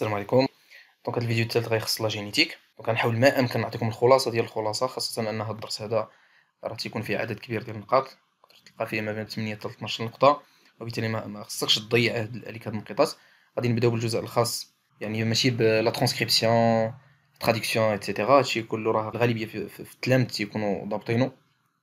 السلام عليكم دونك هاد الفيديو الثالث غيخص لا جينيتيك دونك غنحاول ما امكن نعطيكم الخلاصه ديال الخلاصه خاصه ان هاد الدرس هذا راه تيكون فيه عدد كبير ديال النقاط تلقى فيه ما بين 8 حتى 12 نقطه وبالتالي ما خصكش تضيع هاد هاد النقاطات غادي نبداو بالجزء الخاص يعني ماشي بلا ترانسكريبسيون تراديكسيون ايتترا هادشي كله راه الغالبيه في, في التلامذ تيكونوا ضابطينو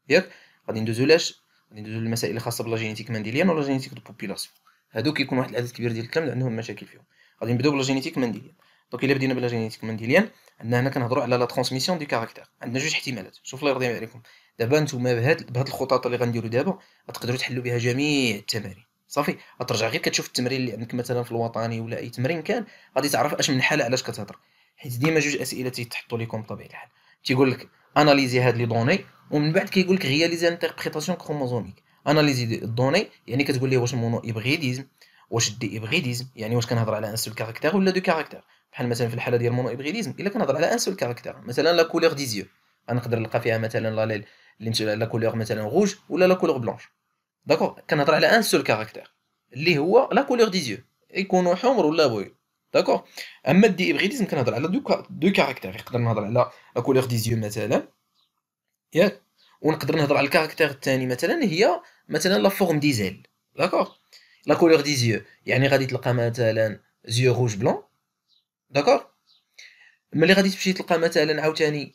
ياك غادي ندوزو لاش غادي ندوزو للمسائل الخاصه بلا جينيتيك منديليان ولا جينيتيك دو بوبيلاسيون هادو كيكون واحد العدد كبير ديال التلامذ عندهم مشاكل فيهم غادي نبداو بلا جينيتيك منديليان دونك الا بدينا بلا جينيتيك منديليان عندنا هنا كنهضروا على لا ترانسميسيون دي كاركتر عندنا جوج احتمالات شوف الله يرضي عليكم دابا نتوما بهاد بهاد الخطط اللي غنديروا دابا غتقدروا تحلوا بها جميع التمارين صافي غترجع غير كتشوف التمرين اللي عندك مثلا في الوطني ولا اي تمرين كان غادي تعرف اش من حاله علاش كتهضر حيت ديما جوج اسئله تيتحطوا لكم بطبيعه الحال تيقول لك اناليزي هاد لي دوني ومن بعد كيقول لك غياليزي انتربريتاسيون كروموزوميك اناليزي الدوني يعني كتقول ليه واش مونو ابغيديزم واش دي ايبغيديزم يعني واش كنهضر على ان سول كاركتير ولا دو كاركتير بحال مثلا في الحاله ديال مونو ايبغيديزم الا كنهضر على ان سول كاركتير مثلا لا كولور زيو غنقدر نلقى فيها مثلا لا اللي لا كولور مثلا روج ولا لا كولور بلونش داكور كنهضر على ان سول كاركتير اللي هو لا كولور زيو يكونوا حمر ولا بوي داكور اما الدي ايبغيديزم كنهضر على دو دو كاركتير نقدر نهضر على لا كولور زيو مثلا ياك ونقدر نهضر على الكاركتير الثاني مثلا هي مثلا لا فورم ديزيل داكور لا كولور دي زيو يعني غادي تلقى مثلا زيو روج بلون داكور ملي غادي تمشي تلقى مثلا عاوتاني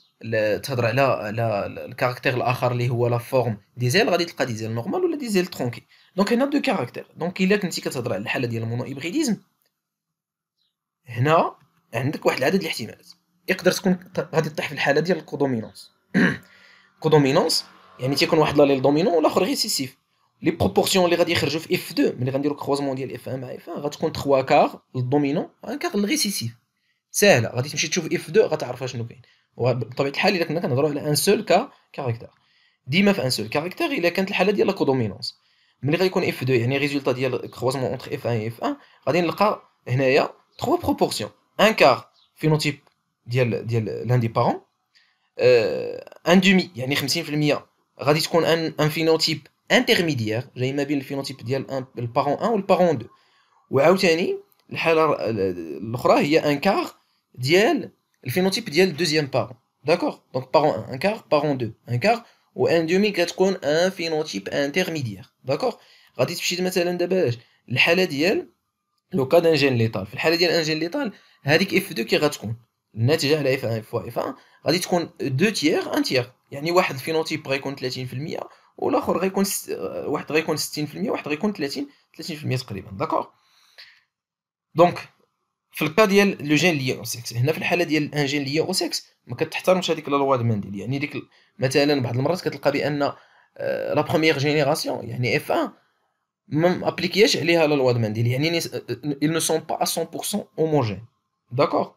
تهضر على على الكاركتير الاخر اللي هو لا فورم ديزيل غادي تلقى ديزيل نورمال ولا ديزيل ترونكي دونك هنا دو كاركتير دونك الا كنتي كتهضر على الحاله ديال المونو ايبريديزم هنا عندك واحد العدد الاحتمالات يقدر تكون غادي تطيح في الحاله ديال الكودومينونس كودومينونس يعني تيكون واحد لاليل دومينون والاخر غير سيسيف لي بروبورسيون اللي غادي يخرجوا في اف 2 ملي غنديروا كروزمون ديال اف 1 مع اف 1 غتكون 3 كار للدومينون ان كار الريسيسيف ساهله غادي تمشي تشوف اف 2 غتعرف شنو كاين وبطبيعه الحال الا كنا كنهضروا على ان سول كا كاركتير ديما في ان سول كاركتير الا كانت الحاله ديال لا كودومينونس ملي غيكون اف 2 يعني ريزولتا ديال كروزمون اونتر اف 1 اف 1 غادي نلقى هنايا 3 بروبورسيون ان كار فينوتيب ديال ديال لان بارون ان دومي يعني 50% غادي تكون ان فينوتيب انترميديير جاي ما بين الفينوتيب ديال البارون 1 والبارون 2 وعاوتاني الحاله الاخرى هي ان كار ديال الفينوتيب ديال الدوزيام بارون داكوغ دونك بارون 1 ان كار بارون 2 ان كار و ان دومي كتكون ان فينوتيب انترميديير داكوغ غادي تمشي مثلا دابا الحاله ديال لو كا دان جين ليطال في الحاله ديال ان جين ليطال هذيك اف 2 كي غتكون الناتجه على اف 1 اف 1 غادي تكون دو تيير ان تيير يعني واحد الفينوتيب غيكون 30% والاخر غيكون س... واحد غيكون 60% واحد غيكون 30 30% تقريبا داكوغ دونك في الكا ديال لو جين لي او سيكس هنا في الحاله ديال ان جين لي او سيكس ما كتحترمش هذيك لا لوا دو مانديل يعني ديك مثلا بعض المرات كتلقى بان آه، لا بروميير جينيراسيون يعني اف 1 ما ابليكياش عليها لا لوا دو مانديل يعني ايل نو سون با 100% اوموجين داكوغ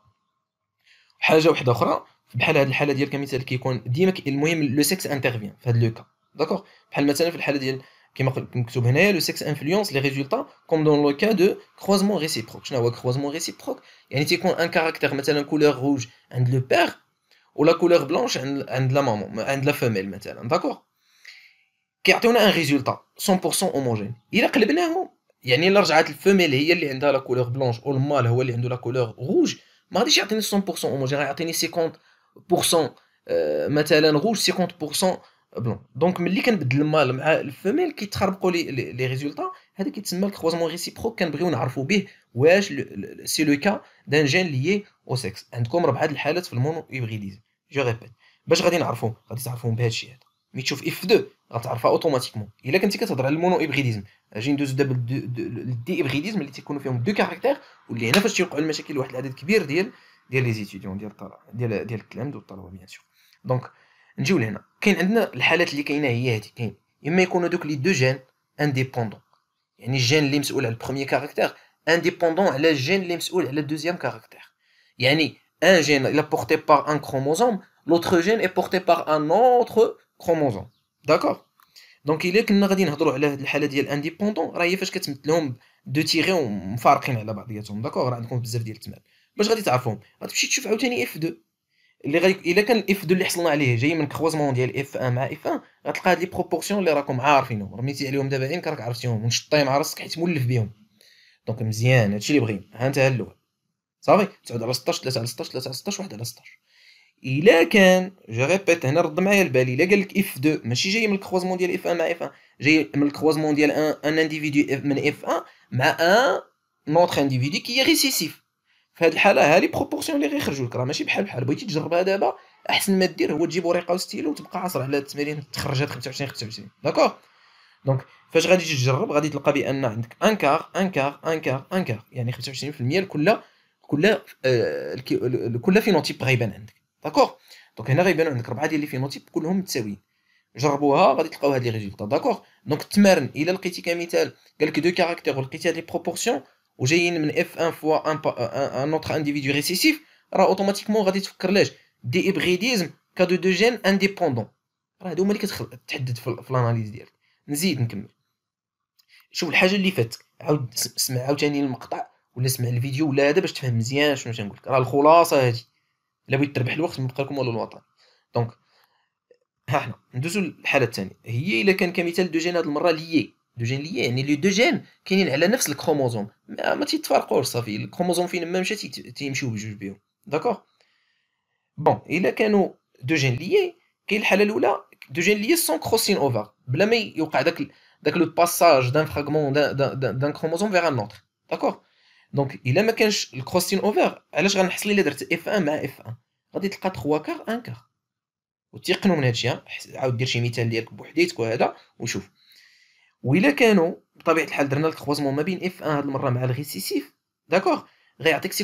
حاجه واحده اخرى بحال هذه الحاله ديال كمثال كيكون ديما المهم لو سيكس انترفيان في هذا لو كا D'accord. Parmi ces neuf phénomènes, qui le sexe influence les résultats, comme dans le cas de croisement réciproque. Je ne vois croisement réciproque. Il y a un caractère. Mettez une couleur rouge de le père ou la couleur blanche de la mère, de la femelle. Mettez un. D'accord. un résultat, 100% homogène. Il a quel but là Il y a une largeur de femelle, qui est a la couleur blanche. ou le mâle, celui qui a la couleur rouge, n'a pas de chance 100% homogène. Il y a 50% de la rouge, 50%. بلون دونك ملي كنبدل المال مع الفيميل كيتخربقوا لي لي ريزولطا هذا كيتسمى الكروزمون ريسيبروك كنبغيو نعرفوا به واش سي لو كا دان جين ليي او سكس عندكم ربعه الحالات في المونو هيبريديز جو ريبيت باش غادي نعرفوا غادي تعرفوهم بهذا الشيء هذا مي تشوف اف 2 غتعرفها اوتوماتيكمون الا كنتي كتهضر على المونو هيبريديزم اجي ندوز دابا للدي هيبريديزم اللي تيكونوا فيهم دو كاركتير واللي هنا فاش تيوقعوا المشاكل واحد العدد كبير ديال ديال لي زيتيديون ديال ديال ديال التلامذ والطلبه بيان سور دونك نجيو لهنا كاين عندنا الحالات اللي كاينه هي هادي كاين اما يكونوا دوك لي دو جين انديبوندون يعني الجين اللي مسؤول على البروميير كاركتر انديبوندون على الجين اللي مسؤول على الدوزيام كاركتر يعني ان جين الا بورتي بار ان كروموزوم لوتر جين اي بورتي بار ان اوتر كروموزوم داكور دونك الا كنا غادي نهضروا على هذه الحاله ديال انديبوندون راه هي فاش كتمثلهم دو تيغي ومفارقين على بعضياتهم داكور راه عندكم بزاف ديال التمال باش غادي تعرفوهم غتمشي تشوف عاوتاني اف 2 اللي غادي الا كان الاف دو اللي حصلنا عليه جاي من كروزمون ديال اف 1 مع اف 1 غتلقى هاد لي بروبورسيون اللي راكم عارفينهم رميتي عليهم دابا عينك راك عرفتيهم ونشطين على راسك حيت مولف بهم دونك مزيان هادشي اللي بغينا ها انت ها الاول صافي 9 على 16 3 على 16 3 على 16 1 على 16 الا كان جو ريبيت هنا رد معايا البال الا قال لك اف 2 ماشي جاي من الكروزمون ديال اف 1 مع اف 1 جاي من الكروزمون ديال ان ان انديفيدو من اف 1 مع ان نوتر انديفيدو كي ريسيسيف في هذه الحاله هذه بروبورسيون اللي غيخرجوا لك راه ماشي بحال بحال بغيتي تجربها دابا احسن ما دير هو تجيب ورقه وستيلو وتبقى عاصر على التمارين تخرجات 25 25 داكوغ دونك فاش غادي تجرب غادي تلقى بان عندك ان كار ان كار ان كار ان كار يعني 25% لكل كل آه، كل فينوتيب غيبان عندك داكوغ دونك هنا غيبانو عندك ربعه ديال لي فينوتيب كلهم متساويين جربوها غادي تلقاو هاد لي ريزولطا داكوغ دونك تمارن الا لقيتي كمثال قال لك دو كاركتير ولقيتي هاد لي بروبورسيون وجايين من اف 1 فوا ان ان اوتر انديفيدو ريسيسيف راه اوتوماتيكمون غادي تفكر ليش دي ابغيديزم كادو دو جين انديبوندون راه هادو هما اللي كتحدد في الاناليز ديالك نزيد نكمل شوف الحاجه اللي فاتك عاود سمع عاوتاني المقطع ولا سمع الفيديو ولا هذا باش تفهم مزيان شنو تنقول لك راه الخلاصه هادي الا بغيت تربح الوقت نبقى لكم ولا الوطن دونك ها حنا ندوزو للحاله الثانيه هي الا كان كمثال دو جين هاد المره ليي دو جين ليي إيه، يعني لي دو جين كاينين على نفس الكروموزوم ما, ما صافي الكروموزوم فين ما مشى تيمشيو بجوج بيهم داكوغ بون الا كانوا دو جين ليي إيه، كاين الحاله الاولى دو جين ليي إيه سون كروسين اوفر بلا ما يوقع داك داك لو باساج دان فراغمون دان كروموزوم فيغ ان اوتر داكوغ دونك الا ما كانش الكروسين اوفر علاش غنحصل الا درت اف ان مع اف ان غادي تلقى 3 كار 1 كار وتيقنوا من هادشي عاود دير شي مثال ديالك بوحديتك وهذا وشوف وإلا كانوا بطبيعه الحال درنا لك ما بين اف 1 هاد المره مع الريسيسيف داكوغ غيعطيك 50%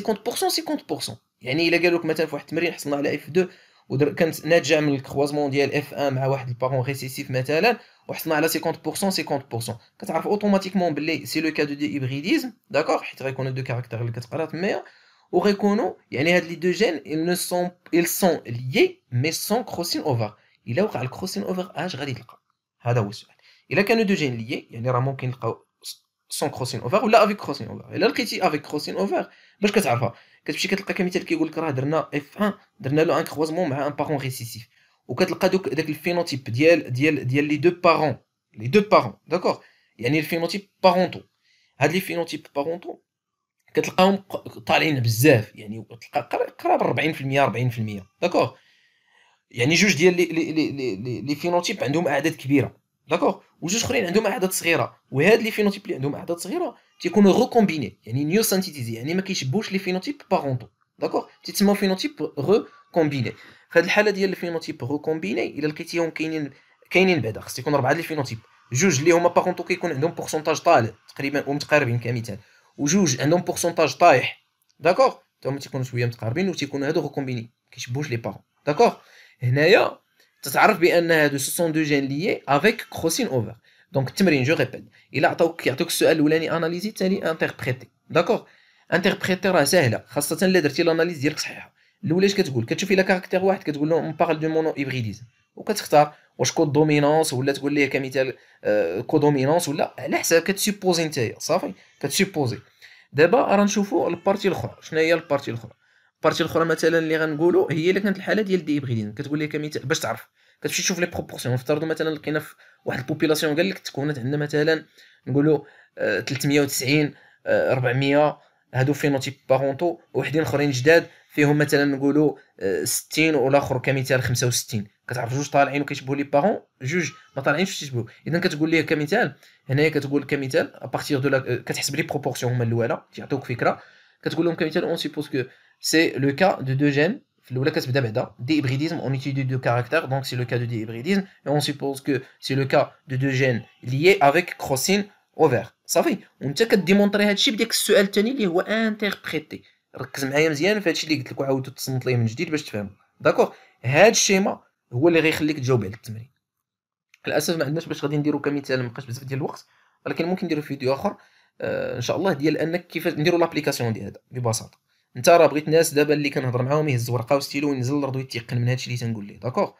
50% يعني الا قالوا لك مثلا في واحد التمرين حصلنا على اف 2 وكانت ناتجه من الكروزمون ديال اف 1 مع واحد البارون ريسيسيف مثلا وحصلنا على 50% 50% كتعرف اوتوماتيكمون باللي سي لو كادو دي هيبريديزم داكوغ حيت غيكونوا دو كاركتير اللي كتقرا تمايا وغيكونوا يعني هاد لي دو جين ايل نو سون ايل سون liés مي سون كروسين اوفر الا وقع الكروسين اوفر اش غادي تلقى هذا هو السؤال الا كانوا دو جين ليي يعني راه ممكن نلقاو سون كروسين اوفر ولا افيك كروسين اوفر الا لقيتي افيك كروسين اوفر باش كتعرفها كتمشي كتلقى كمثال كيقول لك راه درنا اف 1 درنا له ان كروزمون مع ان بارون ريسيسيف وكتلقى دوك داك الفينوتيب ديال ديال ديال لي دو بارون لي دو بارون داكور يعني الفينوتيب بارونتو هاد لي فينوتيب بارونتو كتلقاهم طالعين بزاف يعني تلقى قراب 40% 40% داكور يعني جوج ديال لي لي لي لي فينوتيب عندهم اعداد كبيره داكوغ وجوج اخرين عندهم اعداد صغيره وهاد لي فينوتيب اللي عندهم اعداد صغيره تيكونوا ريكومبيني يعني نيو سانتيتيزي يعني ما كيشبوش لي فينوتيب بارونتو داكوغ تيتسموا فينوتيب ريكومبيني فهاد الحاله ديال الفينوتيب ريكومبيني الا لقيتيهم كاينين كاينين بعدا خص يكون اربعه لي فينوتيب جوج اللي هما بارونتو كيكون عندهم بورسونتاج طالع تقريبا ومتقاربين كمثال وجوج عندهم بورسونتاج طايح داكوغ تا هما تيكونوا شويه متقاربين وتيكونوا هادو ريكومبيني كيشبوش لي بارون داكوغ هنايا تتعرف بانها دو 62 جين ليي افيك كروسين اوفر دونك التمرين جو ريبيت الا عطاوك يعطوك السؤال الاولاني اناليزي الثاني انتربريتي داكوغ انتربريتي راه ساهله خاصه الا درتي الاناليز ديالك صحيحه الاولى اش كتقول كتشوف الا كاركتير واحد كتقول له اون بارل دو مونو هيبريديزم وكتختار واش كود دومينونس ولا تقول ليه كمثال كودومينونس ولا على حساب كتسيبوزي نتايا صافي كتسيبوزي دابا راه نشوفوا البارتي الاخرى شنو هي البارتي الاخرى البارتي الاخرى مثلا اللي غنقولوا هي اللي كانت الحاله ديال دي بغيدين كتقول لك كمثال باش تعرف كتمشي تشوف لي بروبورسيون نفترضوا مثلا لقينا في واحد البوبيلاسيون قال لك تكونت عندنا مثلا نقولوا 390 400 هادو فينوتيب بارونتو وحدين اخرين جداد فيهم مثلا نقولوا آه، 60 والاخر كمثال 65 كتعرف جوج طالعين وكيشبهوا لي بارون جوج ما طالعينش كيشبهوا اذا كتقول ليه كمثال هنايا كتقول كمثال ابارتيغ دو لا كتحسب لي بروبورسيون هما الاولى تيعطيوك فكره كتقول لهم كمثال اون سيبوز كو C'est le cas de deux gènes. Déhybridisme, on utilise deux caractères, donc c'est le cas de déhybridisme. Et on suppose que c'est le cas de deux gènes liés avec crossing au vert. Ça fait, on صافي وانت كديمونطري هادشي بديك السؤال الثاني qui est interprété. ركز معايا مزيان في هادشي اللي قلت لك وعاود تصنت ليه من جديد باش تفهم داكور هاد الشيما هو اللي غيخليك تجاوب على التمرين للاسف ما عندناش باش غادي نديرو كمثال ما بقاش بزاف ديال الوقت ولكن ممكن نديرو فيديو اخر آه ان شاء الله ديال انك كيفاش نديرو لابليكاسيون ديال هذا ببساطه انت راه بغيت ناس دابا اللي كنهضر معاهم يهز ورقه وستيلو وينزل الارض ويتيقن من هادشي اللي تنقول ليه داكوغ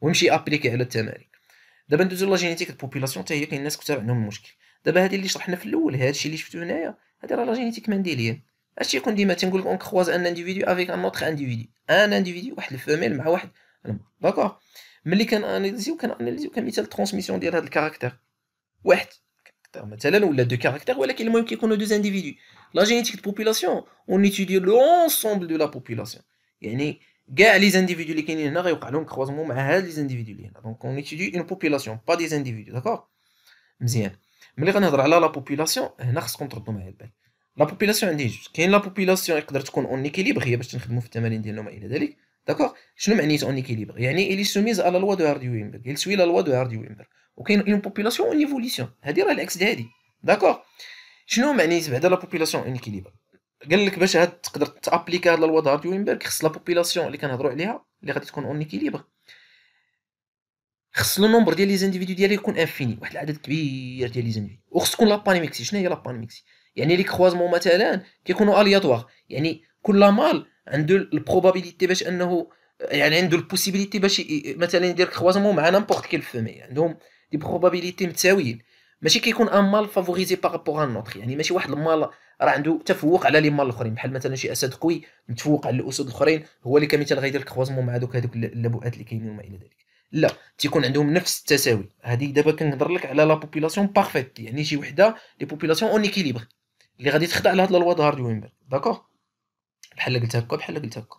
ويمشي ابليكي على التمارين دابا ندوزو لا جينيتيك بوبيلاسيون حتى هي كاين ناس كثار عندهم المشكل دابا هادي اللي شرحنا في الاول هادشي اللي شفتو هنايا هادي راه لا جينيتيك منديليا اش تيكون ديما تنقول لك اون كخواز ان انديفيدو افيك ان اوتر انديفيدو ان انديفيدو واحد الفاميل مع واحد داكوغ ملي كان كناناليزيو كمثال ترونسميسيون ديال هاد الكاركتر واحد cest à les deux caractères ou deux individus la génétique de population on étudie l'ensemble de la population les individus on individus donc on étudie une population pas des individus d'accord mais on a la population n'a pas la population la population est équilibre est soumise à la loi de Hardy Wimberg. il suit la loi de Hardy Weinberg وكاين اون بوبولاسيون اون ايفوليسيون هذه راه العكس ديال هذه داكوغ شنو معنيت بعدا لا بوبولاسيون اون كيليبر قال لك باش هاد تقدر تابليكا هاد الوضع ديوينبرغ خص لا بوبولاسيون اللي كنهضروا عليها اللي غادي تكون اون كيليبر خص لو نومبر ديال لي زانديفيدو ديالي يكون انفيني واحد العدد كبير ديال لي زانديفيدو وخص تكون بانيميكسي شنو هي بانيميكسي يعني لي كروازمون مثلا كيكونوا الياتوار يعني كل مال عنده البروبابيليتي باش انه يعني عنده البوسيبيليتي باش مثلا يدير كروازمون مع نامبورت كيل فيمي عندهم دي بروبابيليتي متساويين ماشي كيكون ان مال فافوريزي بارابور ان نوتر يعني ماشي واحد المال راه عنده تفوق على لي مال الاخرين بحال مثلا شي اسد قوي متفوق على الاسود الاخرين هو اللي كمثال غيدير الكروزمون مع دوك هذوك اللبؤات اللي كاينين وما الى ذلك لا تيكون عندهم نفس التساوي هذه دابا كنهضر لك على لا بوبولاسيون بارفيت يعني شي وحده لي بوبولاسيون اون ايكيليبر اللي غادي تخضع لهاد لا لوا دهار وينبرغ داكوغ بحال قلت هكا بحال قلت هكا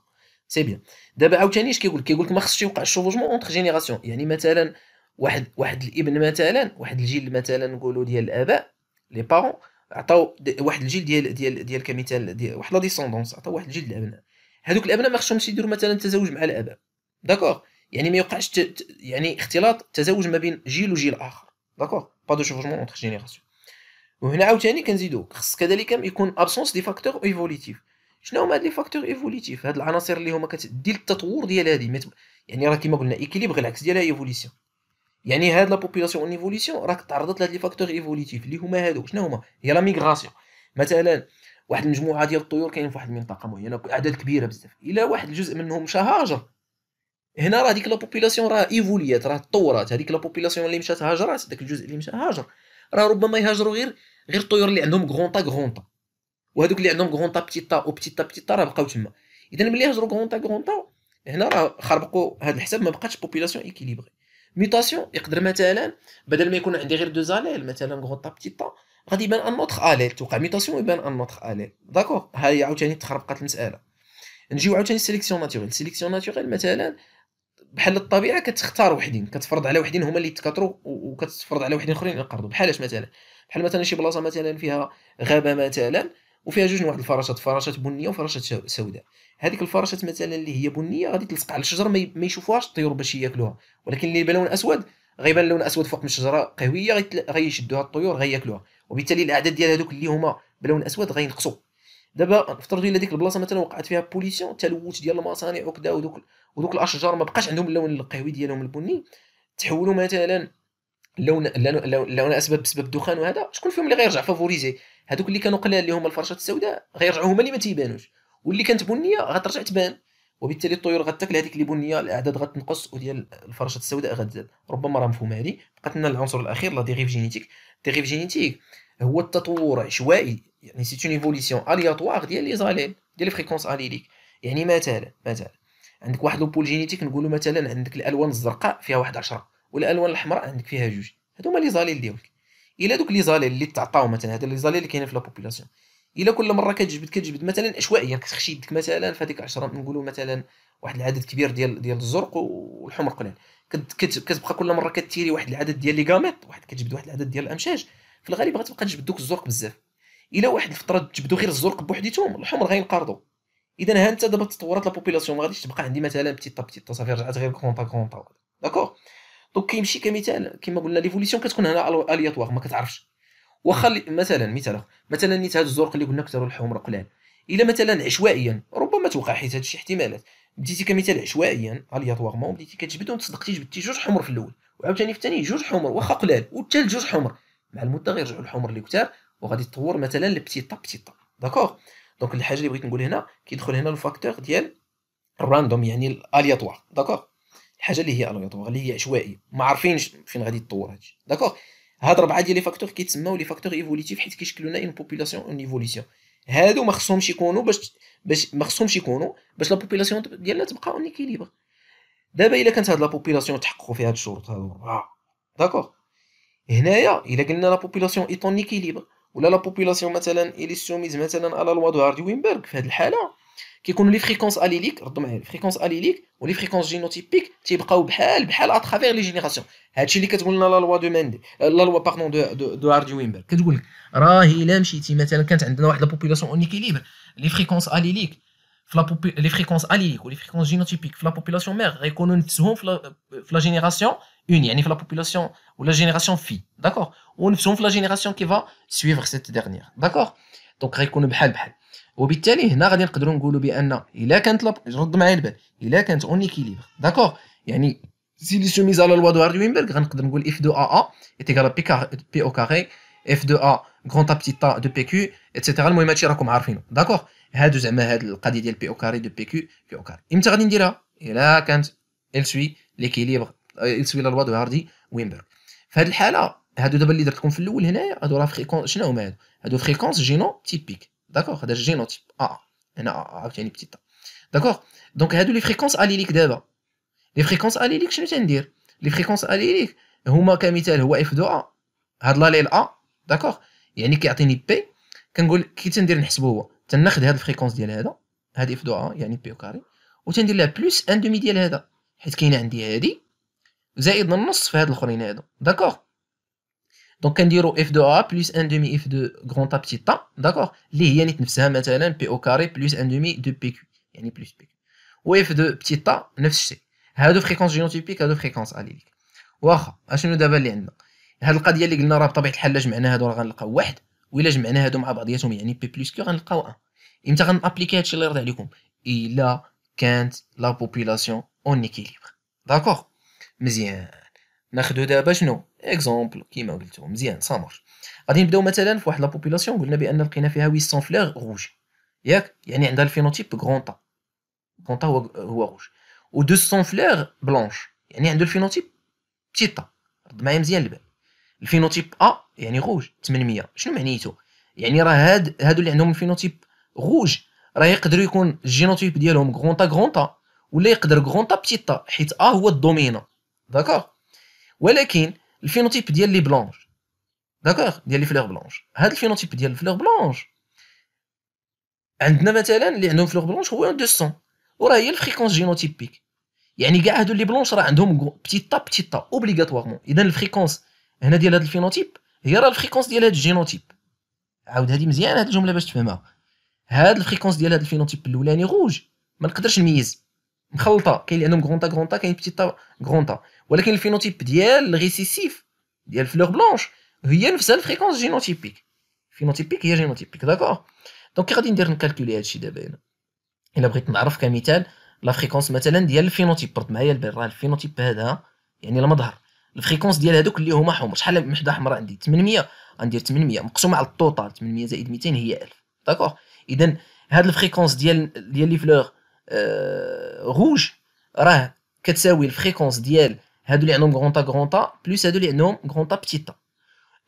سي بيان دابا عاوتاني اش كيقول كيقول لك ما خصش يوقع الشوفوجمون اونتر جينيراسيون يعني مثلا واحد واحد الابن مثلا واحد الجيل مثلا نقولوا ديال الاباء لي بارون عطاو واحد الجيل ديال ديال ديال كمثال ديال واحد لا ديسوندونس عطاو واحد الجيل الابناء هذوك الابناء ما خصهمش يديروا مثلا تزوج مع الاباء داكوغ يعني ما يوقعش ت... يعني اختلاط تزوج ما بين جيل وجيل اخر داكوغ با دو شوفجمون اونتر جينيراسيون وهنا عاوتاني كنزيدو خص كذلك يكون ابسونس دي فاكتور ايفوليتيف شنو هما هاد لي فاكتور ايفوليتيف هاد العناصر اللي هما كتدي التطور ديال هادي يعني راه كيما قلنا ايكيليبغ العكس ديالها ايفوليسيون يعني هاد لا بوبولاسيون اون ايفوليسيون راك تعرضت لهاد لي فاكتور ايفوليتيف اللي هما هادو شنو هما هي لا ميغراسيون مثلا واحد المجموعه ديال الطيور كاينين في واحد المنطقه معينه اعداد كبيره بزاف الا واحد الجزء منهم مشى هاجر هنا راه ديك لا بوبولاسيون راه ايفوليات راه طورات هذيك لا بوبولاسيون اللي مشات هاجرات داك الجزء اللي مشى هاجر راه ربما يهاجروا غير غير الطيور اللي عندهم غونطا غونطا وهذوك اللي عندهم غونطا بتيتا او بتيتا بتيتا راه بقاو تما اذا ملي هاجروا غونطا غونطا هنا راه خربقوا هذا الحساب ما بقاتش بوبولاسيون ايكيليبري ميوتاسيون يقدر مثلا بدل ما يكون عندي غير دو زاليل مثلا غوطا بتيتا غادي يبان ان نوتخ اليل توقع ميوتاسيون يبان ان نوتخ اليل داكوغ ها هي عاوتاني تخربقات المساله نجيو عاوتاني سيليكسيون ناتوريل سيليكسيون ناتوريل مثلا بحال الطبيعه كتختار وحدين كتفرض على وحدين هما اللي يتكاثروا وكتفرض على وحدين اخرين ينقرضوا بحالاش مثلا بحال مثلا شي بلاصه مثلا فيها غابه مثلا وفيها جوج واحد الفراشات فراشات بنيه وفراشات سوداء هذيك الفراشات مثلا اللي هي بنيه غادي تلصق على الشجره ما يشوفوهاش الطيور باش ياكلوها ولكن اللي بلون اسود غيبان لون اسود فوق من الشجره قهويه غيشدوها الطيور غياكلوها وبالتالي الاعداد ديال هذوك اللي هما بلون اسود غينقصوا دابا نفترضوا الا ديك البلاصه مثلا وقعت فيها بوليسيون تلوث ديال المصانع وكذا ودوك ودوك الاشجار ما بقاش عندهم اللون القهوي ديالهم البني تحولوا مثلا لو لو لو اسباب بسبب الدخان وهذا شكون فيهم اللي غيرجع فافوريزي هذوك اللي كانوا قلال اللي هما الفرشات السوداء غيرجعوا هما اللي ما تيبانوش واللي كانت بنيه غترجع تبان وبالتالي الطيور غتاكل هذيك اللي بنيه الاعداد غتنقص وديال الفراشات السوداء غتزاد ربما راه مفهوم هذه بقات لنا العنصر الاخير لا ديريف جينيتيك ديريف جينيتيك هو التطور عشوائي يعني سيت اون ايفوليسيون الياتوار ديال لي زاليل ديال فريكونس اليليك يعني مثلا مثلا عندك واحد لوبول جينيتيك نقولوا مثلا عندك الالوان الزرقاء فيها واحد 10 والالوان الحمراء عندك فيها جوج هادو هما لي زاليل ديالك الا دوك لي زاليل اللي تعطاو مثلا هاد لي زاليل اللي كاينين في لابوبولاسيون الا كل مره كتجبد كتجبد مثلا عشوائيا كتخشي يدك مثلا في هذيك 10 نقولوا مثلا واحد العدد كبير ديال ديال الزرق والحمر قليل كتبقى كل مره كتيري واحد العدد ديال لي غاميط واحد كتجبد واحد العدد ديال الامشاج في الغالب غتبقى تجبد دوك الزرق بزاف الا واحد الفتره تجبدو غير الزرق بوحديتهم الحمر غينقرضوا اذا ها انت دابا تطورات لابوبيلاسيون ما غاديش تبقى عندي مثلا بتيتا بتيتا صافي رجعت غير كونطا كونطا داكوغ دونك كيمشي كمثال كما قلنا ليفوليسيون كتكون هنا الياتوار ما كتعرفش واخا مثلا مثال اخر مثلا نيت هاد الزرق اللي قلنا كثروا الحمر قلال الا مثلا عشوائيا ربما توقع حيت هادشي احتمالات بديتي كمثال عشوائيا الياتوارمون بديتي كتجبد وتصدقتي جبدتي جوج حمر في الاول وعاوتاني في الثاني جوج حمر واخا قلال والثالث جوج حمر مع المده غيرجعوا الحمر اللي كثار وغادي تطور مثلا لبتيطا طا داكوغ دونك الحاجه اللي بغيت نقول هنا كيدخل هنا الفاكتور ديال الراندوم يعني الالياتوار داكوغ الحاجه اللي هي الغيتوار اللي هي عشوائيه ما عارفينش فين غادي يتطور هادشي داكوغ هاد ربعه ديال لي فاكتور كيتسماو لي فاكتور ايفوليتيف حيت كيشكلوا لنا اون بوبولاسيون اون ايفوليسيون هادو ما خصهمش يكونوا باش باش ما خصهمش يكونوا باش لا بوبولاسيون ديالنا تبقى اون ايكيليبر دابا الا كانت هاد لا بوبولاسيون تحققوا فيها هاد الشروط هادو داكوغ هنايا الا قلنا لا بوبولاسيون ايطون ايكيليبر ولا لا بوبولاسيون مثلا اليسيوميز مثلا على الوضع دي وينبرغ في هاد الحاله كيكونوا les fréquences alléliques ردوا fréquences alléliques les fréquences génotypiques تيبقاو بحال à travers les générations هادشي اللي كتقول لنا لا لوا دو la لا لوا باردون fréquences alléliques fréquences génotypiques population mère غيكونوا نفسهم في la génération une يعني في la population la génération fille d'accord ونفسهم في génération qui va suivre cette dernière d'accord donc وبالتالي هنا غادي نقدروا نقولوا بان الا كانت لاب رد معايا البال الا كانت اون ايكيليبر داكوغ يعني سي لي سوميز على لوا دوار وينبرغ غنقدر نقول اف دو ا ا ايتيغال بي كار بي او كاري اف دو ا غران تا بتيت تا دو بي كيو اتسيتيرا المهم هادشي راكم عارفينه داكوغ هادو زعما هاد القضيه ديال بي او كاري دو بي كيو بي او كاري امتى غادي نديرها الا كانت ال سوي ليكيليبر ال سوي لا لوا دوار دي وينبرغ في هاد الحاله هادو دابا اللي درت لكم في الاول هنايا هادو راه فريكونس شنو هما هادو هادو فريكونس جينو تيبيك داكوغ هذا الجينوتيب اه هنا عاوتاني بتيتا داكوغ دونك هادو لي فريكونس اليليك دابا لي فريكونس اليليك شنو تندير لي فريكونس اليليك هما كمثال هو اف دو ا هاد لاليل ا داكوغ يعني كيعطيني بي كنقول كي تندير نحسبو هو تناخد هاد الفريكونس ديال هذا هاد اف دو ا يعني بي او كاري وتندير لها بلس ان دومي ديال هذا حيت كاينه عندي هادي زائد النص في هاد الاخرين هادو داكوغ دونك كنديرو اف دو ا بلس ان دومي اف دو غرون تا بتيت تا داكوغ اللي هي نيت نفسها مثلا بي او كاري بلس ان دومي دو بي كيو يعني بلس بي كيو و اف دو بتيت تا نفس الشيء هادو فريكونس جينوتيبيك هادو فريكونس اليليك واخا اشنو دابا اللي عندنا هاد القضيه اللي قلنا راه بطبيعه الحال الا هادو راه غنلقاو واحد و الا جمعنا هادو مع بعضياتهم يعني بي بلس كيو غنلقاو ان امتى غنابليكي هادشي اللي يرضي عليكم الا كانت لا بوبولاسيون اون ايكيليبر داكوغ مزيان ناخذو دابا شنو اكزومبل كيما قلتو مزيان سامر غادي نبداو مثلا في واحد لا بوبولاسيون قلنا بان لقينا فيها 800 فلير روج ياك يعني عندها الفينوتيب غرونطا غرونطا هو هو روج و 200 فلير بلونش يعني عنده الفينوتيب بتيطا رد معايا مزيان البال الفينوتيب ا يعني روج 800 شنو معنيتو يعني راه هاد هادو اللي عندهم الفينوتيب روج راه يقدروا يكون الجينوتيب ديالهم غرونطا غرونطا ولا يقدر غرونطا بتيطا حيت ا هو الدومينا داكوغ ولكن الفينوتيب ديال لي بلونج داكوغ ديال لي فلور بلونج هاد الفينوتيب ديال الفلور بلونج عندنا مثلا اللي عندهم فلور بلونج هو 200 وراه هي الفريكونس جينوتيبيك يعني كاع هادو لي بلونش راه عندهم بتي بتيتا اوبليغاتوارمون اذا الفريكونس هنا ديال هاد الفينوتيب هي راه الفريكونس ديال هاد الجينوتيب عاود هادي مزيان هاد الجمله باش تفهمها هاد الفريكونس ديال هاد الفينوتيب الاولاني غوج ما نقدرش نميز مخلطه كاين اللي عندهم غونطا غونطا كاين بتيتا غونطا ولكن الفينوتيب ديال الريسيسيف ديال فلور بلونش هي نفسها الفريكونس جينوتيبيك فينوتيبيك هي جينوتيبيك داكوغ دونك كي غادي ندير نكالكولي هادشي دابا هنا الا بغيت نعرف كمثال لا فريكونس مثلا ديال الفينوتيب رد معايا البال راه الفينوتيب هذا يعني المظهر الفريكونس ديال هذوك اللي هما حمر شحال وحده حمراء عندي 800 غندير 800 مقسومه على الطوطال 800 زائد 200 هي 1000 داكوغ اذا هاد الفريكونس ديال ديال لي فلور آه روج راه كتساوي الفريكونس ديال هادو اللي عندهم غرونتا غرونتا بلوس هادو اللي عندهم غرونتا بتيتا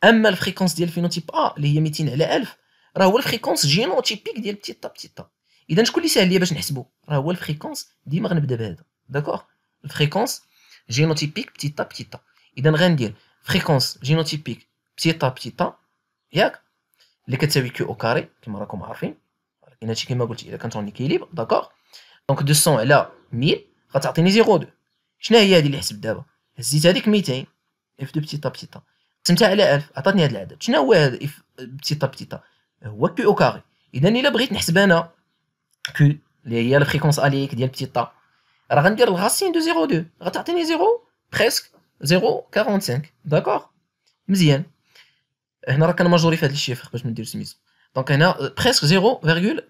اما الفريكونس ديال الفينوتيب ا آه، اللي هي 200 على 1000 راه هو الفريكونس جينوتيبيك ديال بتيتا بتيتا اذا شكون اللي ساهل ليا باش نحسبو راه هو الفريكونس ديما غنبدا بهذا داكوغ الفريكونس جينوتيبيك بتيتا بتيتا اذا غندير فريكونس جينوتيبيك بتيتا بتيتا ياك اللي كتساوي كيو او كاري كما راكم عارفين ولكن هادشي كما قلت اذا كانت اون اكيليبر داكوغ دونك 200 على 1000 غتعطيني 0.2 شنو هي هذه اللي حسب دابا هزيت هذيك 200 اف دو بتيتا بتيتا قسمتها على 1000 عطاتني هذا العدد شنو هو هذا اف بتيتا بتيتا هو كيو او كاري اذا الا بغيت نحسب انا كيو اللي هي الفريكونس اليك ديال بتيتا راه غندير الغاسين دو 02 غتعطيني 0 بريسك 0.45 داكوغ مزيان هنا راه كان ماجوري في هذا الشيفر باش ما ندير سميتو دونك هنا بريسك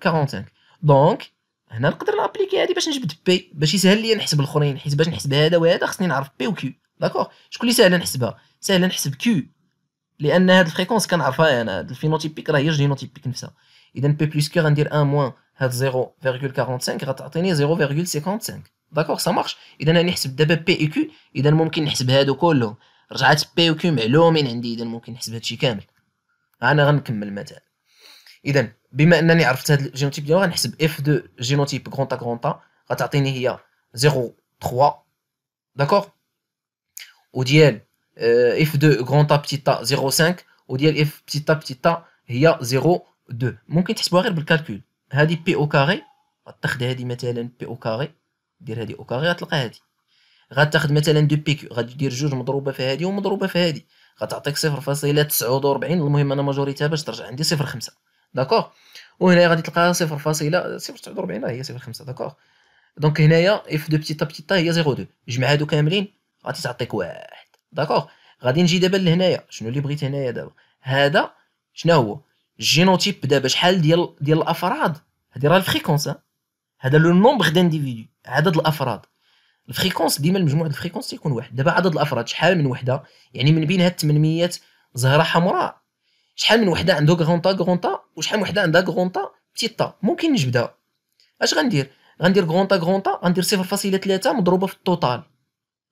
0.45 دونك هنا نقدر نابليكي هادي باش نجبد بي باش يسهل لي نحسب الاخرين حيت باش نحسب هذا وهذا خصني نعرف بي وكيو داكوغ شكون اللي ساهله نحسبها ساهله نحسب كيو لان هاد الفريكونس كنعرفها انا هاد الفينوتيبيك راه هي الجينوتيبيك نفسها اذا بي بلس كيو غندير ان موان هاد 0.45 غتعطيني 0.55 داكوغ سا مارش اذا انا نحسب دابا بي اي كيو اذا ممكن نحسب هادو كلهم رجعت بي وكيو معلومين عندي اذا ممكن نحسب هادشي كامل انا غنكمل مثلا اذا بما انني عرفت هذا الجينوتيب ديالو غنحسب اف دو جينوتيب غونتا غونتا غتعطيني هي 0.3 داكوغ داكور وديال اف دو غونتا بتيتا 0 5 وديال اف بتيتا بتيتا هي 0.2 ممكن تحسبوها غير بالكالكول هادي بي او كاري غتاخد هادي مثلا بي او كاري دير هادي او كاري غتلقى هادي غتاخد مثلا دو بي كيو دير جوج مضروبه في هادي ومضروبه في هادي غتعطيك 0.49 المهم انا ماجوريتها باش ترجع عندي 0.5 داكوغ وهنا غادي تلقاها ربعين هي خمسة داكوغ دونك هنايا اف دو بتيتا بتيتا هي دو جمع هادو كاملين غادي تعطيك واحد داكوغ غادي نجي دابا لهنايا شنو اللي بغيت هنايا دابا هذا شنو هو الجينوتيب دابا شحال ديال ديال الافراد هادي راه الفريكونس هذا لو نومبر دانديفيدو عدد الافراد الفريكونس ديما المجموع الفريكونس تيكون واحد دابا عدد الافراد شحال من وحده يعني من بين هاد 800 زهره حمراء شحال من وحده عنده غونطا غونطا وشحال من وحده عندها غونطا بتيطا ممكن نجبدها اش غندير غندير غونطا غونطا غندير 0.3 مضروبه في التوتال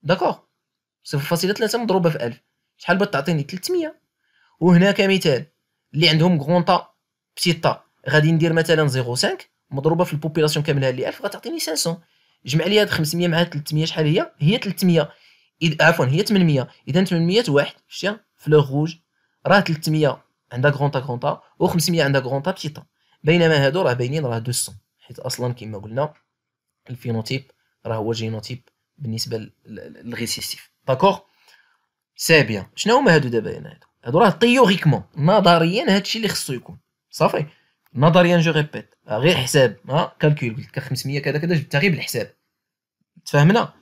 داكوغ 0.3 مضروبه في 1000 شحال بغات تعطيني 300 وهنا كمثال اللي عندهم غونطا بتيطا غادي ندير مثلا 0.5 مضروبه في البوبيلاسيون كامله اللي 1000 غتعطيني 500 جمع لي هاد 500 مع 300 شحال هي هي 300 عفوا هي 800 اذا 800 واحد شتي في لو روج راه 300 عندها غرونتا غرونتا و500 عندها غرونتا بتيتا بينما هادو راه باينين راه 200 حيت اصلا كما قلنا الفينوتيب راه هو جينوتيب بالنسبه للريسيسيف داكوغ سي بيان شنو هما هادو دابا هنا هادو هادو راه تيوريكمون نظريا هادشي اللي خصو يكون صافي نظريا جو ريبيت غير حساب ها كالكول قلت لك 500 كذا كذا جبتها غير بالحساب تفاهمنا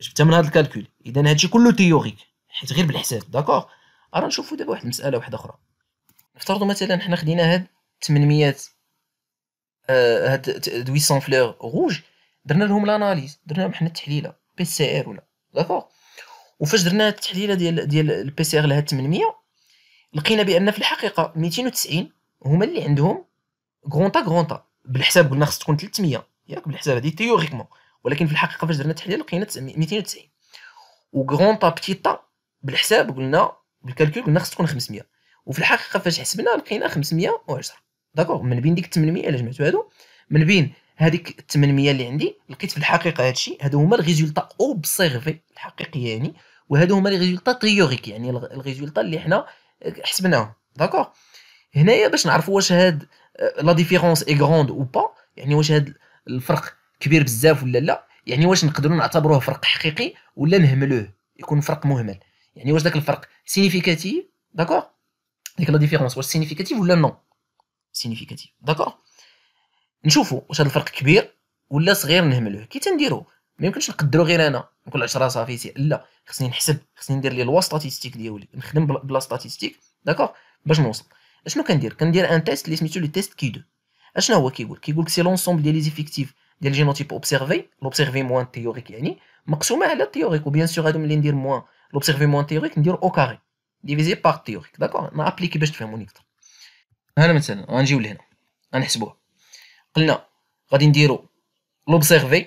جبتها من هذا الكالكول اذا هادشي كله تيوريك حيت غير بالحساب داكوغ راه نشوفو دابا واحد المساله واحده اخرى نفترضوا مثلا حنا خدينا هاد 800 آه هاد 800 فلور روج درنا لهم لاناليز درنا لهم حنا التحليله بي سي ار ولا داكوغ وفاش درنا التحليله ديال ديال البي سي ار لهاد 800 لقينا بان في الحقيقه 290 هما اللي عندهم غونطا غونطا بالحساب قلنا خص تكون 300 ياك بالحساب هذه تيوريكمون ولكن في الحقيقه فاش درنا التحليل لقينا 290 وغونطا بتيتا بالحساب قلنا بالكالكول قلنا خص تكون 500 وفي الحقيقه فاش حسبنا لقينا 510 داكوغ من بين ديك 800 اللي جمعتو هادو من بين هذيك 800 اللي عندي لقيت في الحقيقه هادشي هادو هما الريزولطا اوبسيرفي الحقيقي يعني وهادو هما لي ريزولطا تيوريك يعني الريزولطا اللي حنا حسبناهم داكوغ هنايا باش نعرفوا واش هاد آه، لا ديفيرونس اي غروند او با يعني واش هاد الفرق كبير بزاف ولا لا يعني واش نقدروا نعتبروه فرق حقيقي ولا نهملوه يكون فرق مهمل يعني واش داك الفرق سينيفيكاتيف داكوغ ديك لا ديفيرونس واش سينيفيكاتيف ولا نو سينيفيكاتيف داكور نشوفوا واش هذا الفرق كبير ولا صغير نهملوه كي تنديرو ما يمكنش نقدروا غير انا نقول 10 صافي سي لا خصني نحسب خصني ندير لي لوا ستاتستيك ديالي نخدم بلا ستاتستيك داكور باش نوصل اشنو كندير كندير ان تيست اللي سميتو لي تيست كي دو اشنو هو كيقول كيقول لك سي لونسومبل ديال لي زيفيكتيف ديال جينوتيب اوبسيرفي لوبسيرفي موان تيوريك يعني مقسومه على تيوريك وبيان سور هادو ملي ندير موان لوبسيرفي موان تيوريك ندير او كاري ديفيزي باغ تيوريك داكوغ نابليكي باش تفهموني اكثر هنا مثلا غنجيو لهنا غنحسبوها قلنا غادي نديرو لوبسيرفي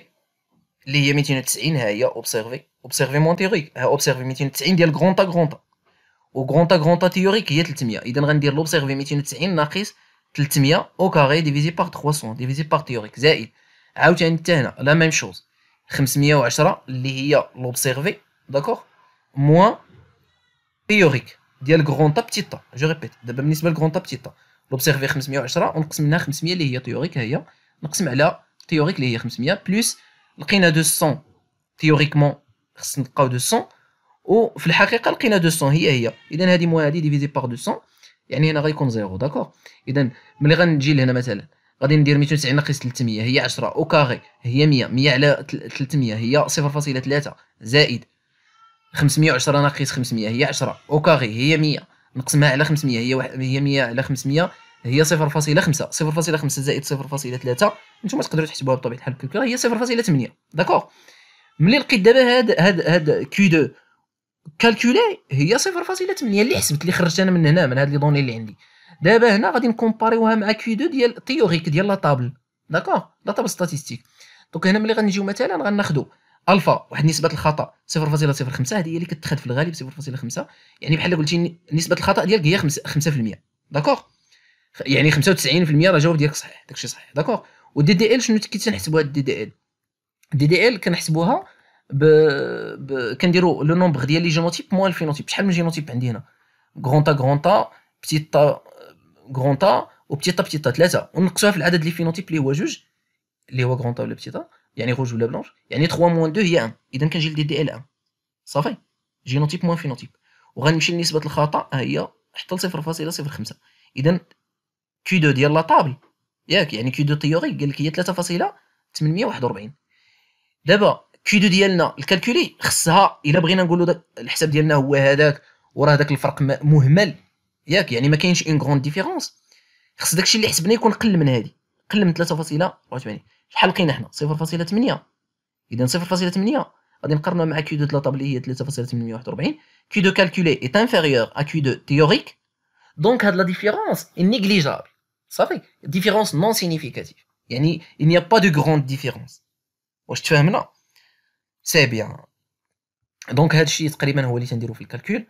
اللي هي ميتين 290 ها هي اوبسيرفي اوبسيرفي مون تيوريك ها اوبسيرفي ميتين تسعين ديال غرونتا غرونتا وغرونتا غرونتا تيوريك هي تلتمية اذا غندير لوبسيرفي ميتين تسعين ناقص تلتمية او كاري ديفيزي باغ تخواسون ديفيزي باغ تيوريك زائد عاوتاني تا هنا لا ميم شوز وعشرة اللي هي لوبسيرفي داكوغ موان تيوريك ديال غرون تا بتيت تا جو ريبيت دابا بالنسبه لغرون تا بتيت تا لوبسيرفي 510 ونقسم منها 500 اللي هي تيوريك هي نقسم على تيوريك اللي هي 500 بلس لقينا 200 تيوريكمون خصنا نلقاو 200 وفي الحقيقه لقينا 200 هي هي اذا هذه مو هذه ديفيزي بار 200 يعني هنا غيكون زيرو داكور اذا ملي غنجي لهنا مثلا غادي ندير 290 ناقص 300 هي 10 او كاري هي 100 100 على 300 هي 0.3 زائد 510 ناقص 500 هي 10 او كاري هي 100 نقسمها على 500 هي واحد هي 100 على 500 هي 0.5 0.5 زائد 0.3 نتوما تقدروا تحسبوها بطبيعه الحال بالكالكولا هي 0.8 داكوغ ملي لقيت دابا هاد هاد هاد كيو دو كالكولي هي 0.8 اللي حسبت اللي خرجت انا من هنا من هاد لي دوني اللي عندي دابا هنا غادي نكومباريوها مع كيو دو ديال تيوريك ديال لا طابل داكوغ لا طابل ستاتيستيك دونك هنا ملي غنجيو مثلا غناخذوا الفا واحد نسبه الخطا 0.05 هذه هي اللي كتخد في الغالب 0.5 يعني بحال قلتي نسبه الخطا ديالك هي 5% داكوغ يعني 95% راه الجواب ديالك صحيح داكشي صحيح داكوغ والدي دي ال شنو كي هاد الدي دي ال الدي دي ال كنحسبوها ب, ب... كنديروا لو نومبر ديال لي جينوتيب موان الفينوتيب شحال من جينوتيب عندي هنا غرونتا غرونتا بتيتا غرونتا وبتيتا بتيتا ثلاثه ونقصوها في العدد لي فينوتيب اللي هو جوج اللي هو غرونتا ولا بتيتا يعني روج ولا بلونج يعني 3 موان 2 هي 1 اذا كنجي لدي دي ال 1 صافي جينوتيب موان فينوتيب وغنمشي لنسبه الخطا هي حتى ل 0.05 اذا كيو 2 ديال لا طابل ياك يعني كيو 2 تيوري قال لك هي 3.841 دابا كيو 2 ديالنا الكالكولي خصها الا بغينا نقولوا الحساب ديالنا هو هذاك وراه داك الفرق مهمل ياك يعني ما كاينش اون غروند ديفيرونس خص داكشي اللي حسبنا يكون قل من هذه قل من 3.84 شحال لقينا حنا 0.8 اذا 0.8 غادي نقارنوها مع كيو دو طلاب اللي هي 3.841 كيو دو كالكولي ايت انفيريور ا كيو دو تيوريك دونك هاد لا ديفيرونس اي نيجليجابل صافي ديفيرونس نون سينيفيكاتيف يعني il n'y a pas de grande différence واش تفهمنا سي بيان دونك هادشي تقريبا هو اللي تنديرو في الكالكول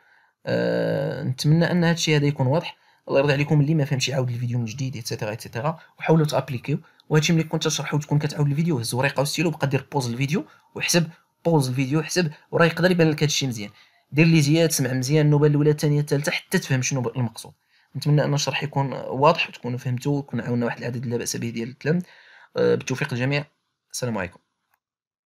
أه نتمنى ان هادشي هذا يكون واضح الله يرضي عليكم اللي ما فهمش يعاود الفيديو من جديد ايتترا ايتترا وحاولوا تابليكيو وهادشي ملي كنت تشرحو وتكون كتعاود الفيديو هز ورقه وستيلو بقى دير بوز الفيديو وحسب بوز الفيديو حسب وراه يقدر يبان لك هادشي مزيان دير لي زياد سمع مزيان النوبه الاولى الثانيه الثالثه حتى تفهم شنو المقصود نتمنى ان الشرح يكون واضح وتكونوا فهمتوا وكون عاونا واحد العدد لا باس به ديال التلامذ آه، بالتوفيق الجميع السلام عليكم